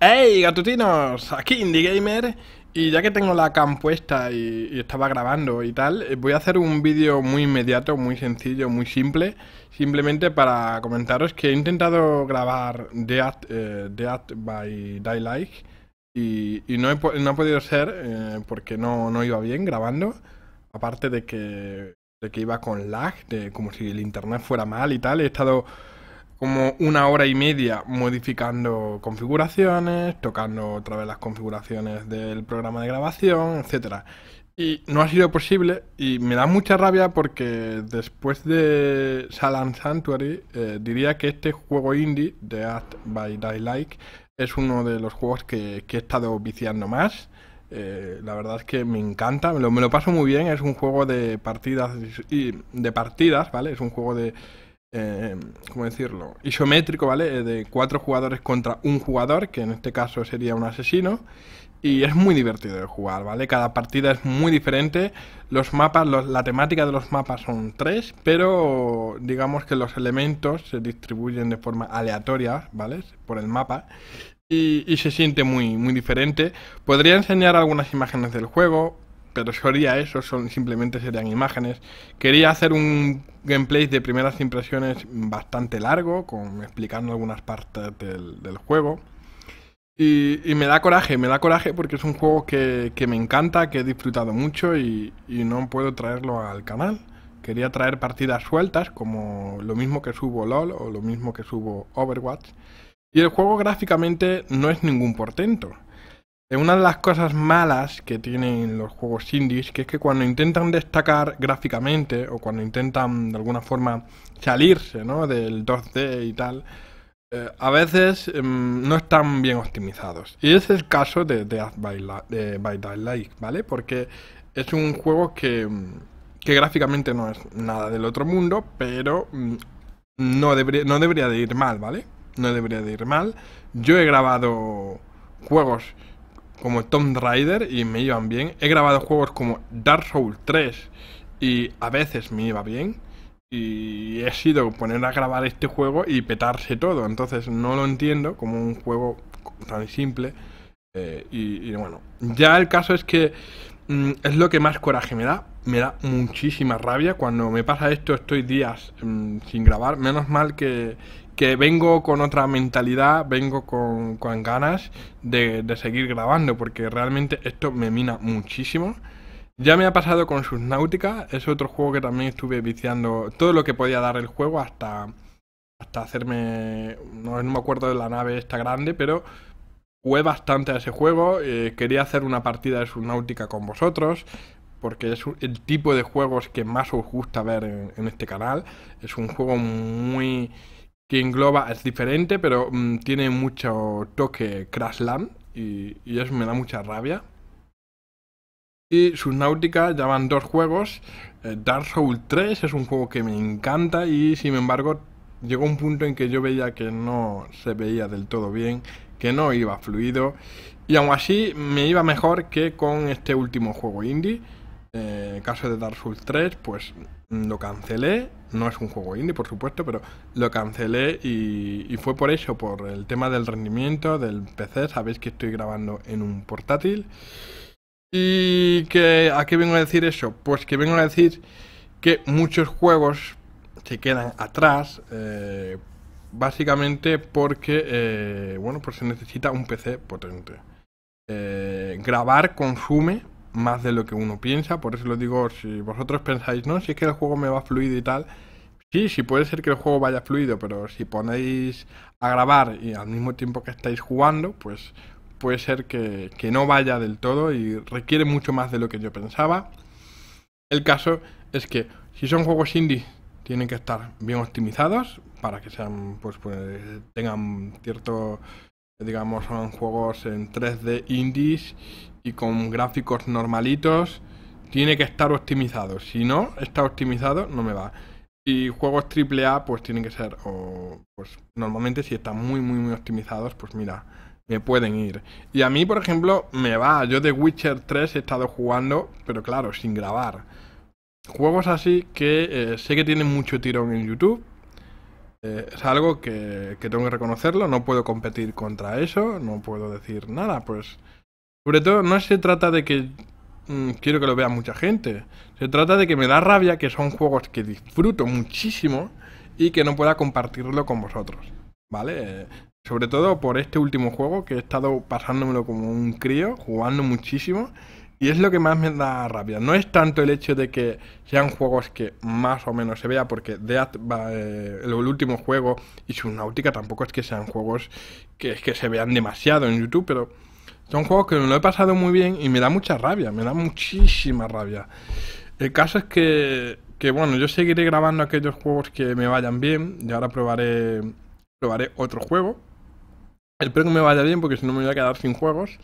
¡Hey, gatutinos! Aquí IndieGamer y ya que tengo la cam puesta y, estaba grabando y tal, eh, voy a hacer un vídeo muy inmediato, muy sencillo, muy simple, simplemente para comentaros que he intentado grabar The eh, by Daylight y, y no, he, ha podido ser eh, porque no, no, iba bien grabando, aparte de que, de que iba con lag, de, como si el internet fuera mal y tal, he estado como una hora y media modificando configuraciones, tocando otra vez las configuraciones del programa de grabación, etcétera. Y no ha sido posible y me da mucha rabia porque después de Salam Sanctuary eh, diría que este juego indie, The Art by Die Like, es uno de los juegos que, he estado viciando más. Eh, la verdad es que me encanta, me lo, me lo paso muy bien, es un juego de partidas y de partidas, ¿vale? Es un juego de eh, ¿cómo decirlo? Isométrico, ¿vale? Eh, de cuatro jugadores contra un jugador, que en este caso sería un asesino. Y es muy divertido de jugar, ¿vale? Cada partida es muy diferente. Los mapas, la temática de los mapas son tres, pero digamos que los elementos se distribuyen de forma aleatoria, ¿vale? Por el mapa. Y, y, se siente muy, muy diferente. Podría enseñar algunas imágenes del juego, pero sería eso son, simplemente serían imágenes. Quería hacer un gameplay de primeras impresiones bastante largo, con, explicando algunas partes del, juego. Y, me da coraje, me da coraje porque es un juego que, me encanta, que he disfrutado mucho y, y, no puedo traerlo al canal. Quería traer partidas sueltas, como lo mismo que subo LOL o lo mismo que subo Overwatch. Y el juego gráficamente no es ningún portento. Una de las cosas malas que tienen los juegos indies, que es que cuando intentan destacar gráficamente o cuando intentan de alguna forma salirse del 2D y tal, eh, a veces em, no están bien optimizados. Y ese es el caso de Death by, ¿vale? Porque es un juego em, que, gráficamente no es nada del otro mundo, pero em, no debería de ir mal, ¿vale? No debería de ir mal. Yo he grabado juegos como Tomb Raider y me iban bien. He grabado juegos como Dark Souls 3 y a veces me iba bien. Y he sido poner a grabar este juego y petarse todo. Entonces no lo entiendo como un juego tan simple. Eh, y, bueno, ya el caso es que mm, es lo que más coraje me da. Me da muchísima rabia. Cuando me pasa esto estoy días mm, sin grabar. Menos mal que, que vengo con otra mentalidad, vengo con, ganas de, seguir grabando, porque realmente esto me mina muchísimo. Ya me ha pasado con Subnautica, es otro juego que también estuve viciando todo lo que podía dar el juego hasta, hasta hacerme, no, no me acuerdo de la nave esta grande, pero jugué bastante a ese juego, eh, quería hacer una partida de Subnautica con vosotros, porque es el tipo de juegos que más os gusta ver en este canal, es un juego muy que engloba, es diferente, pero mm, tiene mucho toque Crashland y, y eso me da mucha rabia. Y Subnautica ya van dos juegos. Eh, Dark Souls 3 es un juego que me encanta y sin embargo llegó un punto en que yo veía que no se veía del todo bien, que no iba fluido y aún así me iba mejor que con este último juego indie. Eh, en caso de Dark Souls 3, pues lo cancelé. No es un juego indie, por supuesto, pero lo cancelé y, fue por eso, por el tema del rendimiento del PC. Sabéis que estoy grabando en un portátil. ¿Y que, a qué vengo a decir eso? Pues que vengo a decir que muchos juegos se quedan atrás. Eh, básicamente porque eh, bueno pues se necesita un PC potente eh, grabar consume más de lo que uno piensa. Por eso lo digo, si vosotros pensáis, no, si es que el juego me va fluido y tal. Sí, sí puede ser que el juego vaya fluido, pero si ponéis a grabar y al mismo tiempo que estáis jugando, pues puede ser que, no vaya del todo y requiere mucho más de lo que yo pensaba. El caso es que si son juegos indie tienen que estar bien optimizados para que sean pues, pues tengan cierto digamos son juegos en 3D indies y con gráficos normalitos, tiene que estar optimizado. Si no está optimizado, no me va. Y juegos AAA, pues tienen que ser, pues normalmente si están muy, muy, muy optimizados, pues mira, me pueden ir. Y a mí, por ejemplo, me va. Yo de Witcher 3 he estado jugando, pero claro, sin grabar. Juegos así que eh, sé que tienen mucho tirón en YouTube. Eh, es algo que tengo que reconocerlo. No puedo competir contra eso. No puedo decir nada. Pues sobre todo, no se trata de que mm, quiero que lo vea mucha gente. Se trata de que me da rabia que son juegos que disfruto muchísimo y que no pueda compartirlo con vosotros. ¿Vale? Sobre todo por este último juego que he estado pasándomelo como un crío, jugando muchísimo. Y es lo que más me da rabia. No es tanto el hecho de que sean juegos que más o menos se vea, porque Death, eh, el último juego y náutica tampoco es que sean juegos que, que se vean demasiado en YouTube, pero son juegos que me lo he pasado muy bien y me da mucha rabia, me da muchísima rabia. El caso es que, que bueno, yo seguiré grabando aquellos juegos que me vayan bien y ahora probaré, probaré otro juego. Espero que me vaya bien porque si no me voy a quedar sin juegos.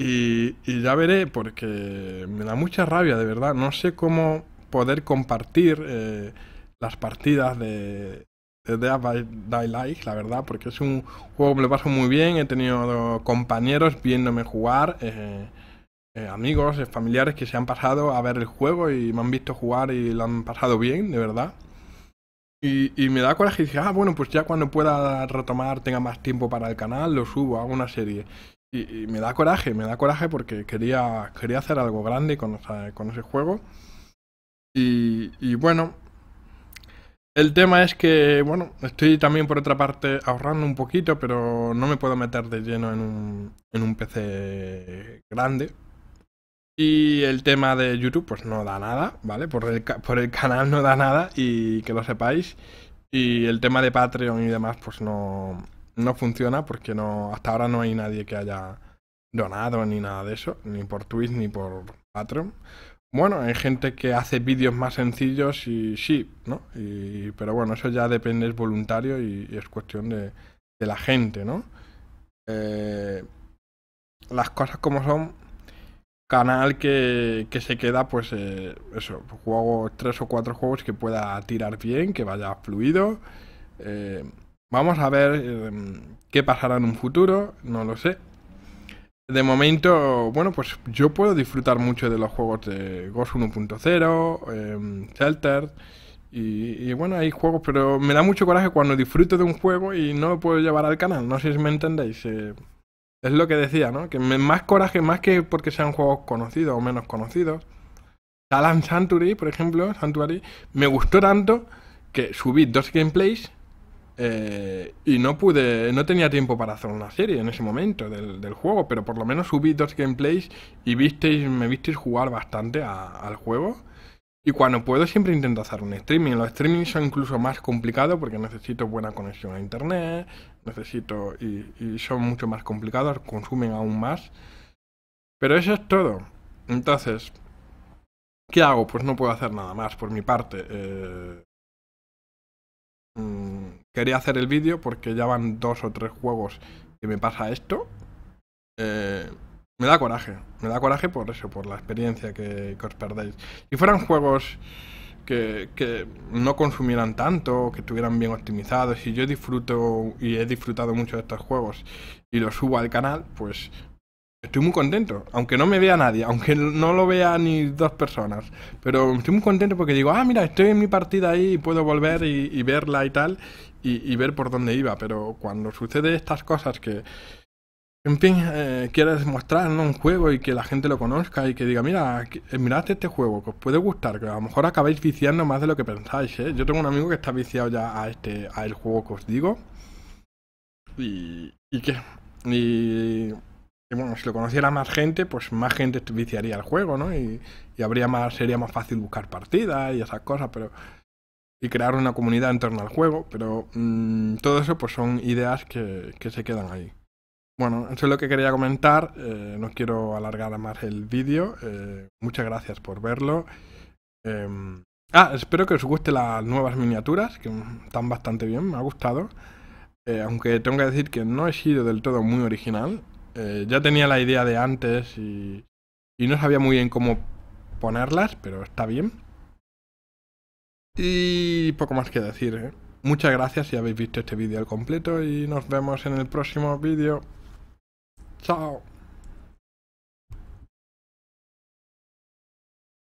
Y, y ya veré porque me da mucha rabia, de verdad. No sé cómo poder compartir eh, las partidas de, Dead by like, la verdad, porque es un juego que me lo paso muy bien. He tenido compañeros viéndome jugar, eh, eh, amigos, eh, familiares que se han pasado a ver el juego y me han visto jugar y lo han pasado bien, de verdad. Y, me da coraje y dice, ah, bueno, pues ya cuando pueda retomar, tenga más tiempo para el canal, lo subo, hago una serie. Y, me da coraje, me da coraje porque quería, quería hacer algo grande con, ese juego. y bueno, el tema es que, bueno, estoy también por otra parte ahorrando un poquito, pero no me puedo meter de lleno en un, en un PC grande. Y el tema de YouTube, pues no da nada, ¿vale? Por el, por el canal no da nada y que lo sepáis. Y el tema de Patreon y demás, pues no, no funciona porque no hasta ahora no hay nadie que haya donado ni nada de eso, ni por Twitch ni por Patreon. Bueno, hay gente que hace vídeos más sencillos y sí, ¿no? pero bueno, eso ya depende, es voluntario y, es cuestión de, la gente, ¿no? Eh, las cosas como son, canal que, que se queda, pues eh, eso, juego tres o cuatro juegos que pueda tirar bien, que vaya fluido. Eh, vamos a ver qué pasará en un futuro, no lo sé. De momento, bueno, pues yo puedo disfrutar mucho de los juegos de Ghost 1.0, em, Shelter. Y, bueno, hay juegos, pero me da mucho coraje cuando disfruto de un juego y no lo puedo llevar al canal. No sé si me entendéis. Eh, es lo que decía, ¿no? Que me, más coraje, más que porque sean juegos conocidos o menos conocidos. Alan Sanctuary, por ejemplo, Santuary, me gustó tanto que subí dos gameplays eh, y no pude, no tenía tiempo para hacer una serie en ese momento del, juego, pero por lo menos subí dos gameplays y visteis, me visteis jugar bastante al juego. Y cuando puedo siempre intento hacer un streaming. Los streamings son incluso más complicados porque necesito buena conexión a internet, necesito y, son mucho más complicados, consumen aún más. Pero eso es todo. Entonces, ¿qué hago? Pues no puedo hacer nada más por mi parte. Eh, Mm, quería hacer el vídeo porque ya van dos o tres juegos que me pasa esto. Eh, me da coraje, me da coraje por eso, por la experiencia que, os perdéis. Si fueran juegos que, que, no consumieran tanto, que estuvieran bien optimizados, y yo disfruto y he disfrutado mucho de estos juegos y los subo al canal, pues estoy muy contento. Aunque no me vea nadie, aunque no lo vea ni dos personas. Pero estoy muy contento porque digo, ah, mira, estoy en mi partida ahí y puedo volver y, verla y tal. Y, ver por dónde iba. Pero cuando sucede estas cosas que, en fin, eh, quieres mostrar ¿no? un juego y que la gente lo conozca y que diga, mira, eh, mirad este juego, que os puede gustar, que a lo mejor acabáis viciando más de lo que pensáis. ¿eh? Yo tengo un amigo que está viciado ya a este, a el juego que os digo. Y, y qué. Y y bueno, si lo conociera más gente, pues más gente viciaría el juego, ¿no? Y, habría más, sería más fácil buscar partidas y esas cosas, pero. Y crear una comunidad en torno al juego, pero mm, todo eso pues son ideas que, se quedan ahí. Bueno, eso es lo que quería comentar. Eh, no quiero alargar más el vídeo. Eh, muchas gracias por verlo. Em, ah, espero que os guste las nuevas miniaturas, que están bastante bien, me ha gustado. Eh, aunque tengo que decir que no he sido del todo muy original. Eh, ya tenía la idea de antes y, no sabía muy bien cómo ponerlas, pero está bien. Y poco más que decir, ¿eh? Muchas gracias si habéis visto este vídeo al completo y nos vemos en el próximo vídeo. Chao.